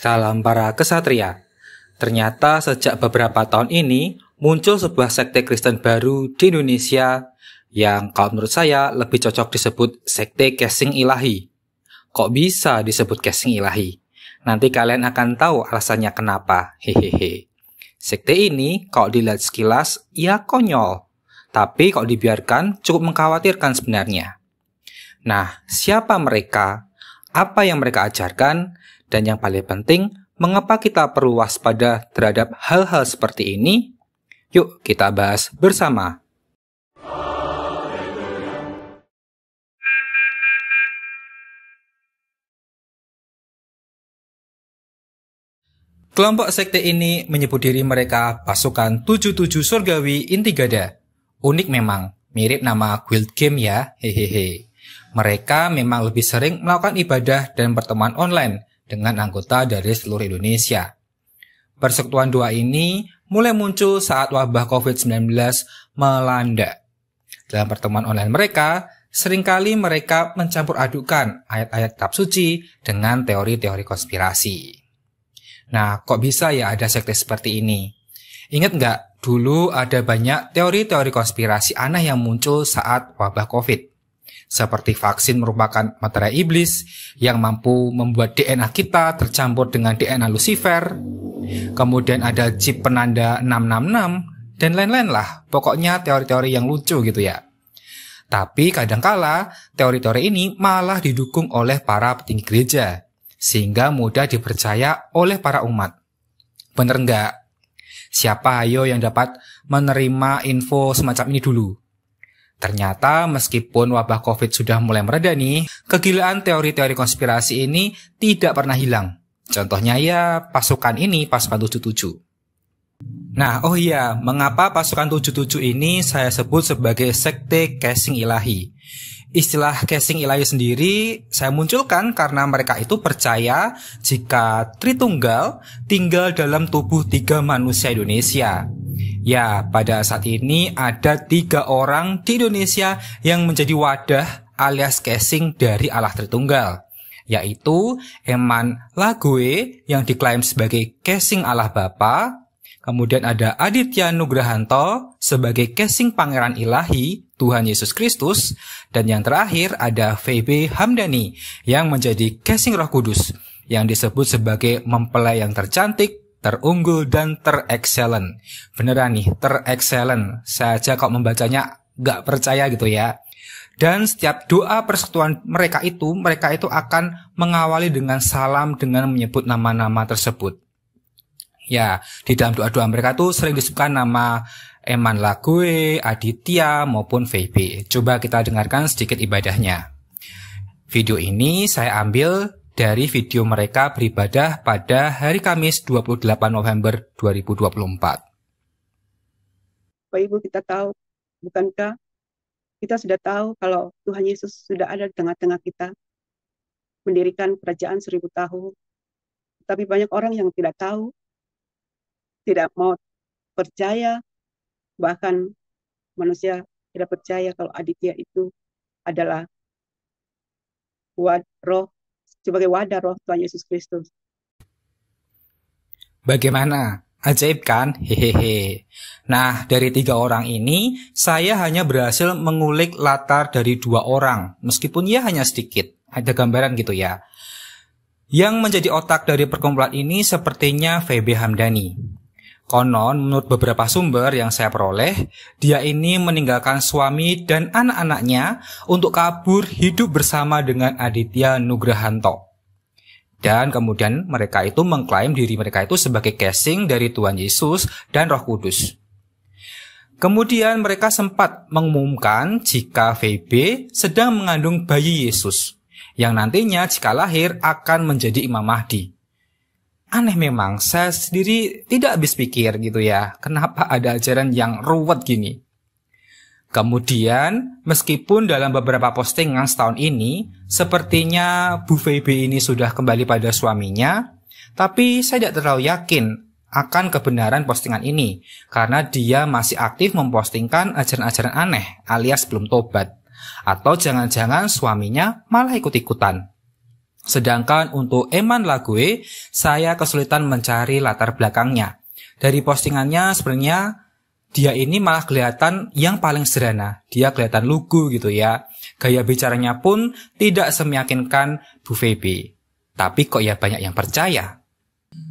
Salam para kesatria. Ternyata sejak beberapa tahun ini muncul sebuah sekte Kristen baru di Indonesia yang kalau menurut saya lebih cocok disebut sekte casing ilahi. Kok bisa disebut casing ilahi? Nanti kalian akan tahu alasannya kenapa. Hehehe. Sekte ini kalau dilihat sekilas ya konyol, tapi kalau dibiarkan cukup mengkhawatirkan sebenarnya. Nah, siapa mereka? Apa yang mereka ajarkan? Dan yang paling penting, mengapa kita perlu waspada terhadap hal-hal seperti ini? Yuk kita bahas bersama. Kelompok sekte ini menyebut diri mereka pasukan 77 surgawi Intigada. Unik memang, mirip nama guild game ya, hehehe. Mereka memang lebih sering melakukan ibadah dan pertemuan online, dengan anggota dari seluruh Indonesia. Persekutuan dua ini mulai muncul saat wabah COVID-19 melanda. Dalam pertemuan online mereka, seringkali mereka mencampur adukan ayat-ayat kitab suci dengan teori-teori konspirasi. Nah, kok bisa ya ada sekte seperti ini? Ingat nggak, dulu ada banyak teori-teori konspirasi aneh yang muncul saat wabah COVID seperti vaksin merupakan materai iblis yang mampu membuat DNA kita tercampur dengan DNA Lucifer. Kemudian ada chip penanda 666 dan lain-lain lah. Pokoknya teori-teori yang lucu gitu ya. Tapi kadangkala teori-teori ini malah didukung oleh para petinggi gereja sehingga mudah dipercaya oleh para umat. Bener nggak? Siapa ayo yang dapat menerima info semacam ini dulu? Ternyata meskipun wabah COVID sudah mulai mereda nih, kegilaan teori-teori konspirasi ini tidak pernah hilang. Contohnya ya pasukan ini pasukan 77. Nah, oh iya, mengapa pasukan 77 ini saya sebut sebagai sekte casing ilahi? Istilah casing ilahi sendiri saya munculkan karena mereka itu percaya jika Tritunggal tinggal dalam tubuh tiga manusia Indonesia, Ya, pada saat ini ada tiga orang di Indonesia yang menjadi wadah alias casing dari Allah Tritunggal, yaitu Eman Lague yang diklaim sebagai casing Allah Bapa, kemudian ada Aditya Nugrahanto sebagai casing Pangeran Ilahi Tuhan Yesus Kristus, dan yang terakhir ada VB Hamdani yang menjadi casing Roh Kudus yang disebut sebagai mempelai yang tercantik terunggul dan terexcellent. Beneran nih, terexcellent. Saja kok membacanya gak percaya gitu ya. Dan setiap doa persekutuan mereka itu, mereka itu akan mengawali dengan salam dengan menyebut nama-nama tersebut. Ya, di dalam doa-doa mereka tuh sering disebutkan nama Eman Lague, Aditya, maupun VB. Coba kita dengarkan sedikit ibadahnya. Video ini saya ambil dari video mereka beribadah pada hari Kamis 28 November 2024. Bapak Ibu kita tahu, bukankah kita sudah tahu kalau Tuhan Yesus sudah ada di tengah-tengah kita, mendirikan kerajaan seribu tahun. Tapi banyak orang yang tidak tahu, tidak mau percaya, bahkan manusia tidak percaya kalau aditya itu adalah kuat roh sebagai wadah roh Tuhan Yesus Kristus. Bagaimana? Ajaib kan? Hehehe. Nah, dari tiga orang ini, saya hanya berhasil mengulik latar dari dua orang, meskipun ya hanya sedikit. Ada gambaran gitu ya. Yang menjadi otak dari perkumpulan ini sepertinya VB Hamdani. Konon, menurut beberapa sumber yang saya peroleh, dia ini meninggalkan suami dan anak-anaknya untuk kabur hidup bersama dengan Aditya Nugrahanto. Dan kemudian mereka itu mengklaim diri mereka itu sebagai casing dari Tuhan Yesus dan Roh Kudus. Kemudian mereka sempat mengumumkan jika VB sedang mengandung bayi Yesus, yang nantinya jika lahir akan menjadi Imam Mahdi aneh memang. Saya sendiri tidak habis pikir gitu ya. Kenapa ada ajaran yang ruwet gini? Kemudian, meskipun dalam beberapa postingan setahun ini, sepertinya Bu Febe ini sudah kembali pada suaminya, tapi saya tidak terlalu yakin akan kebenaran postingan ini, karena dia masih aktif mempostingkan ajaran-ajaran aneh alias belum tobat. Atau jangan-jangan suaminya malah ikut-ikutan. Sedangkan untuk Eman Lague, saya kesulitan mencari latar belakangnya. Dari postingannya sebenarnya dia ini malah kelihatan yang paling sederhana. Dia kelihatan lugu gitu ya. Gaya bicaranya pun tidak semyakinkan Bu Feby. Tapi kok ya banyak yang percaya.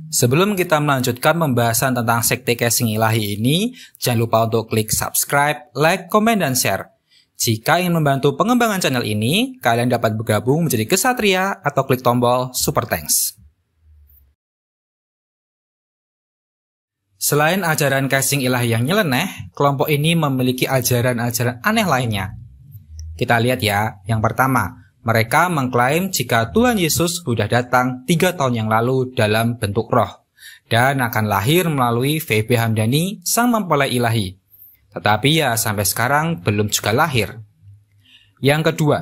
Sebelum kita melanjutkan pembahasan tentang sekte casing ilahi ini, jangan lupa untuk klik subscribe, like, komen, dan share. Jika ingin membantu pengembangan channel ini, kalian dapat bergabung menjadi kesatria atau klik tombol Super Thanks. Selain ajaran casing ilahi yang nyeleneh, kelompok ini memiliki ajaran-ajaran aneh lainnya. Kita lihat ya, yang pertama, mereka mengklaim jika Tuhan Yesus sudah datang tiga tahun yang lalu dalam bentuk roh dan akan lahir melalui VB Hamdani, Sang Mempelai Ilahi, tetapi ya sampai sekarang belum juga lahir. Yang kedua,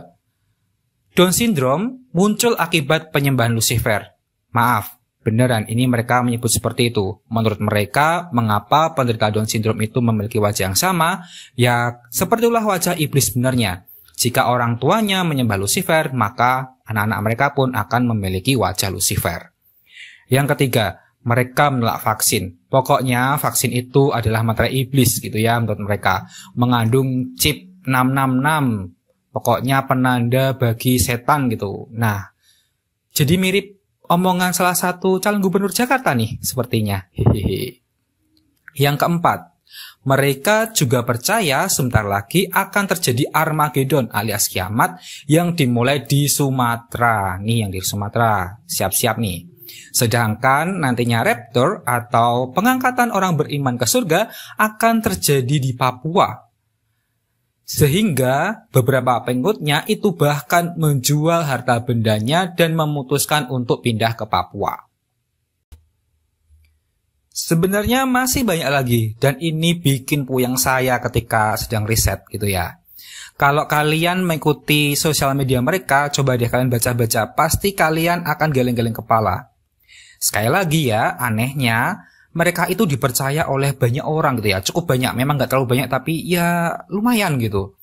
Down syndrome muncul akibat penyembahan Lucifer. Maaf, beneran ini mereka menyebut seperti itu. Menurut mereka, mengapa penderita Down syndrome itu memiliki wajah yang sama? Ya, seperti wajah iblis sebenarnya. Jika orang tuanya menyembah Lucifer, maka anak-anak mereka pun akan memiliki wajah Lucifer. Yang ketiga, mereka menolak vaksin. Pokoknya vaksin itu adalah materi iblis gitu ya menurut mereka. Mengandung chip 666. Pokoknya penanda bagi setan gitu. Nah, jadi mirip omongan salah satu calon gubernur Jakarta nih sepertinya. Hehehe. Yang keempat, mereka juga percaya sebentar lagi akan terjadi Armageddon alias kiamat yang dimulai di Sumatera. Nih yang di Sumatera, siap-siap nih. Sedangkan nantinya raptor atau pengangkatan orang beriman ke surga akan terjadi di Papua. Sehingga beberapa pengikutnya itu bahkan menjual harta bendanya dan memutuskan untuk pindah ke Papua. Sebenarnya masih banyak lagi dan ini bikin puyang saya ketika sedang riset gitu ya. Kalau kalian mengikuti sosial media mereka, coba deh kalian baca-baca, pasti kalian akan geleng-geleng kepala. Sekali lagi ya, anehnya mereka itu dipercaya oleh banyak orang gitu ya. Cukup banyak, memang nggak terlalu banyak tapi ya lumayan gitu.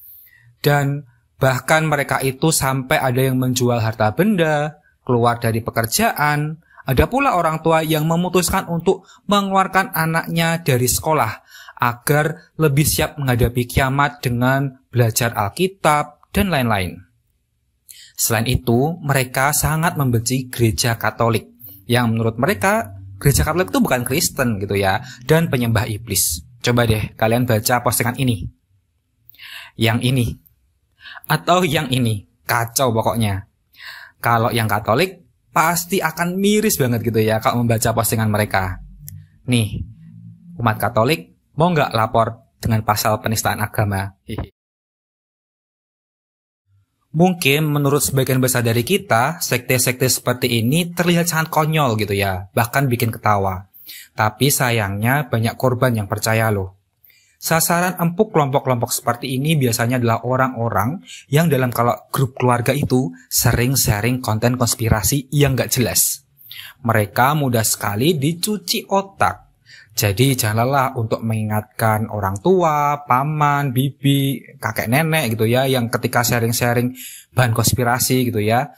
Dan bahkan mereka itu sampai ada yang menjual harta benda, keluar dari pekerjaan, ada pula orang tua yang memutuskan untuk mengeluarkan anaknya dari sekolah agar lebih siap menghadapi kiamat dengan belajar Alkitab dan lain-lain. Selain itu, mereka sangat membenci gereja Katolik yang menurut mereka gereja Katolik itu bukan Kristen gitu ya dan penyembah iblis. Coba deh kalian baca postingan ini. Yang ini atau yang ini, kacau pokoknya. Kalau yang Katolik pasti akan miris banget gitu ya kalau membaca postingan mereka. Nih, umat Katolik mau nggak lapor dengan pasal penistaan agama? Hihi. Mungkin menurut sebagian besar dari kita, sekte-sekte seperti ini terlihat sangat konyol gitu ya, bahkan bikin ketawa. Tapi sayangnya banyak korban yang percaya loh. Sasaran empuk kelompok-kelompok seperti ini biasanya adalah orang-orang yang dalam kalau grup keluarga itu sering sharing konten konspirasi yang gak jelas. Mereka mudah sekali dicuci otak jadi jangan lelah untuk mengingatkan orang tua, paman, bibi, kakek nenek gitu ya yang ketika sharing-sharing bahan konspirasi gitu ya.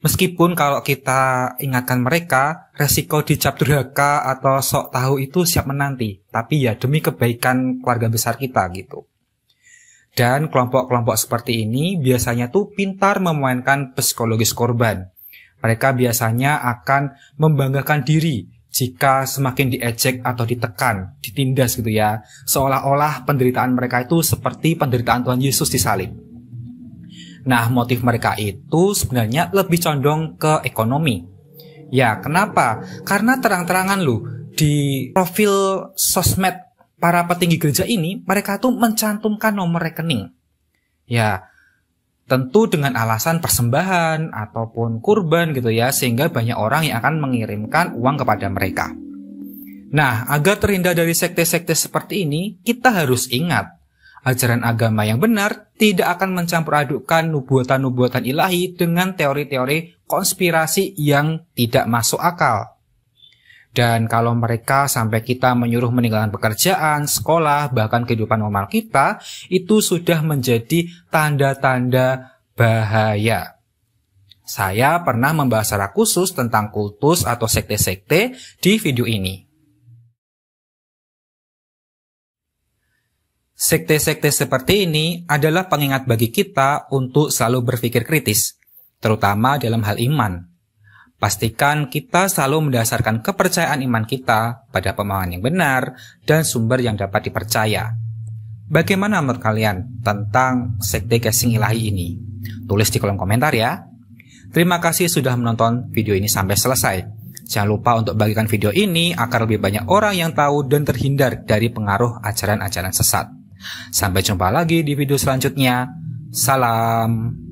Meskipun kalau kita ingatkan mereka, resiko dicap durhaka atau sok tahu itu siap menanti, tapi ya demi kebaikan keluarga besar kita gitu. Dan kelompok-kelompok seperti ini biasanya tuh pintar memainkan psikologis korban. Mereka biasanya akan membanggakan diri jika semakin diejek atau ditekan, ditindas gitu ya, seolah-olah penderitaan mereka itu seperti penderitaan Tuhan Yesus di salib. Nah, motif mereka itu sebenarnya lebih condong ke ekonomi. Ya, kenapa? Karena terang-terangan lu di profil sosmed para petinggi gereja ini, mereka tuh mencantumkan nomor rekening. Ya, tentu dengan alasan persembahan ataupun kurban gitu ya, sehingga banyak orang yang akan mengirimkan uang kepada mereka. Nah, agar terhindar dari sekte-sekte seperti ini, kita harus ingat, ajaran agama yang benar tidak akan mencampur adukkan nubuatan-nubuatan ilahi dengan teori-teori konspirasi yang tidak masuk akal. Dan kalau mereka sampai kita menyuruh meninggalkan pekerjaan, sekolah, bahkan kehidupan normal kita, itu sudah menjadi tanda-tanda bahaya. Saya pernah membahas secara khusus tentang kultus atau sekte-sekte di video ini. Sekte-sekte seperti ini adalah pengingat bagi kita untuk selalu berpikir kritis, terutama dalam hal iman. Pastikan kita selalu mendasarkan kepercayaan iman kita pada pemahaman yang benar dan sumber yang dapat dipercaya. Bagaimana menurut kalian tentang sekte casing ilahi ini? Tulis di kolom komentar ya. Terima kasih sudah menonton video ini sampai selesai. Jangan lupa untuk bagikan video ini agar lebih banyak orang yang tahu dan terhindar dari pengaruh ajaran-ajaran sesat. Sampai jumpa lagi di video selanjutnya. Salam.